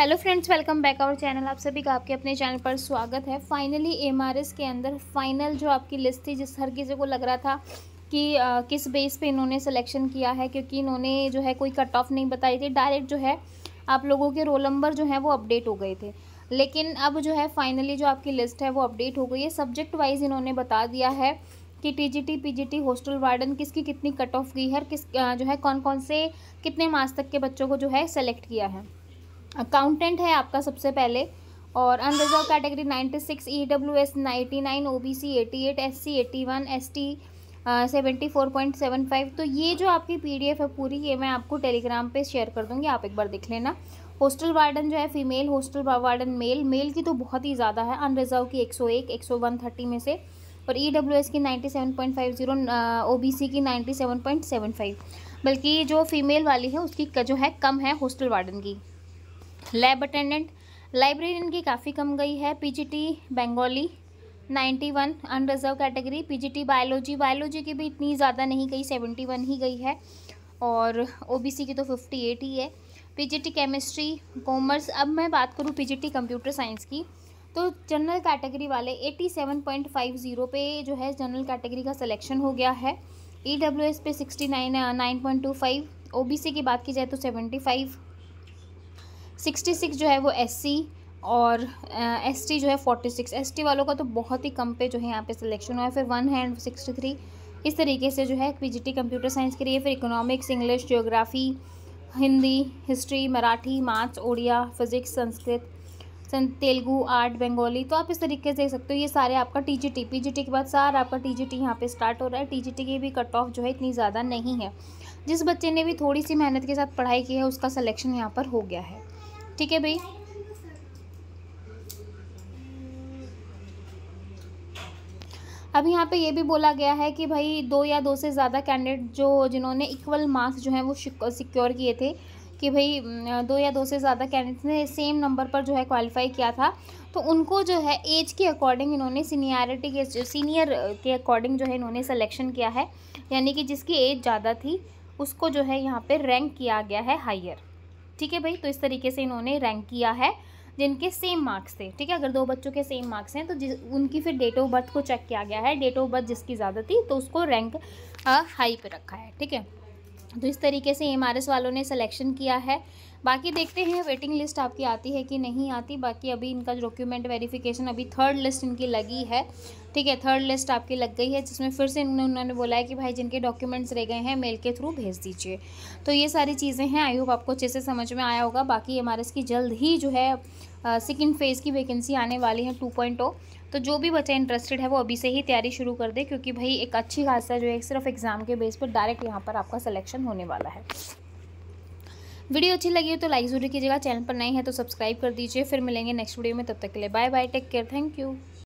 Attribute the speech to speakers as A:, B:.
A: hello friends welcome back our channel आप सभी का आपके अपने चैनल पर स्वागत है फाइनली एमआरएस के अंदर फाइनल जो आपकी लिस्ट थी जिस हर किसी को लग रहा था कि आ, किस बेस पे इन्होंने सिलेक्शन किया है क्योंकि इन्होंने जो है कोई कट ऑफ नहीं बताई थी डायरेक्ट जो है आप लोगों के रोल नंबर जो है वो अपडेट हो गए थे लेकिन अब जो है फाइनली जो आपकी लिस्ट है वो अपडेट हो गई है सब्जेक्ट वाइज इन्होंने बता दिया है कि टीजीटी पीजीटी हॉस्टल वार्डन किसकी कितनी कट ऑफ गई है किस जो है कौन कौन से कितने मास तक के बच्चों को जो है सेलेक्ट किया है अकाउंटेंट है आपका सबसे पहले और unreserve category 96 six E W S ninety nine O B C eighty eight S C eighty one S T seventy four point seven five तो ये जो आपकी पी डी एफ है पूरी ये मैं आपको टेलीग्राम पे शेयर कर दूँगी आप एक बार देख लेना हॉस्टल वार्डन जो है female hostel warden male male की तो बहुत ही ज़्यादा है अनरिजर्व की एक सौ एक एक सौ वन थर्टी में से और ई डब्ल्यू एस की ninety seven point five zero O B C की ninety seven point seven five बल्कि जो फीमेल वाली है उसकी जो है कम है हॉस्टल वार्डन की लैब अटेंडेंट लाइब्रेरी इनकी काफ़ी कम गई है PGT Bengali 91 unreserve category PGT biology biology की भी इतनी ज़्यादा नहीं गई 71 ही गई है और ओबीसी की तो 58 ही है पीजीटी केमिस्ट्री कॉमर्स अब मैं बात करूँ पीजीटी कंप्यूटर साइंस की तो जनरल कैटेगरी वाले 87.50 पे जो है जनरल कैटेगरी का सिलेक्शन हो गया है ई e पे sixty nine nine point two five O की बात की जाए तो सेवेंटी फाइव सिक्सटी सिक्स जो है वो एस और एस uh, जो है फोर्टी सिक्स एस वालों का तो बहुत ही कम पे जो है यहाँ पे सिलेक्शन हुआ है फिर वन हैंड सिक्सटी थ्री इस तरीके से जो है टी कंप्यूटर साइंस के लिए फिर economics English geography Hindi history Marathi maths Odia physics Sanskrit Telugu art Bengali तो आप इस तरीके से देख सकते हो ये सारे आपका T G T P G T के बाद सारा आपका टी जी टी यहाँ पर स्टार्ट हो रहा है टी जी टी की भी कट ऑफ जो है इतनी ज़्यादा नहीं है जिस बच्चे ने भी थोड़ी सी मेहनत के साथ पढ़ाई की है उसका सलेक्शन यहाँ पर हो गया है ठीक है भाई अब यहाँ पे ये भी बोला गया है कि भाई दो या दो से ज़्यादा कैंडिडेट जो जिन्होंने इक्वल मार्क्स जो हैं वो सिक्योर किए थे कि भाई दो या दो से ज़्यादा कैंडिडेट्स ने सेम नंबर पर जो है क्वालिफाई किया था तो उनको जो है एज के अकॉर्डिंग इन्होंने सीनियरिटी के सीनियर के अकॉर्डिंग जो है इन्होंने सेलेक्शन किया है यानी कि जिसकी एज ज़्यादा थी उसको जो है यहाँ पर रैंक किया गया है हायर ठीक है भाई तो इस तरीके से इन्होंने रैंक किया है जिनके सेम मार्क्स थे ठीक है अगर दो बच्चों के सेम मार्क्स हैं तो जिस उनकी फिर डेट ऑफ बर्थ को चेक किया गया है डेट ऑफ बर्थ जिसकी ज़्यादा थी तो उसको रैंक हाई पर रखा है ठीक है तो इस तरीके से एम e वालों ने सिलेक्शन किया है बाकी देखते हैं वेटिंग लिस्ट आपकी आती है कि नहीं आती बाकी अभी इनका डॉक्यूमेंट वेरिफिकेशन अभी थर्ड लिस्ट इनकी लगी है ठीक है थर्ड लिस्ट आपकी लग गई है जिसमें फिर से उन्होंने बोला है कि भाई जिनके डॉक्यूमेंट्स रह गए हैं मेल के थ्रू भेज दीजिए तो ये सारी चीज़ें हैं आई होप आपको अच्छे से समझ में आया होगा बाकी एम e की जल्द ही जो है सेकेंड फेज़ की वैकेंसी आने वाली है टू पॉइंट ओ तो जो भी बच्चा इंटरेस्टेड है वो अभी से ही तैयारी शुरू कर दे क्योंकि भाई एक अच्छी खासा जो है सिर्फ एग्ज़ाम के बेस पर डायरेक्ट यहाँ पर आपका सिलेक्शन होने वाला है वीडियो अच्छी लगी हो तो लाइक जरूर कीजिएगा चैनल पर नए हैं तो सब्सक्राइब कर दीजिए फिर मिलेंगे नेक्स्ट वीडियो में तब तक के लिए bye bye take care thank you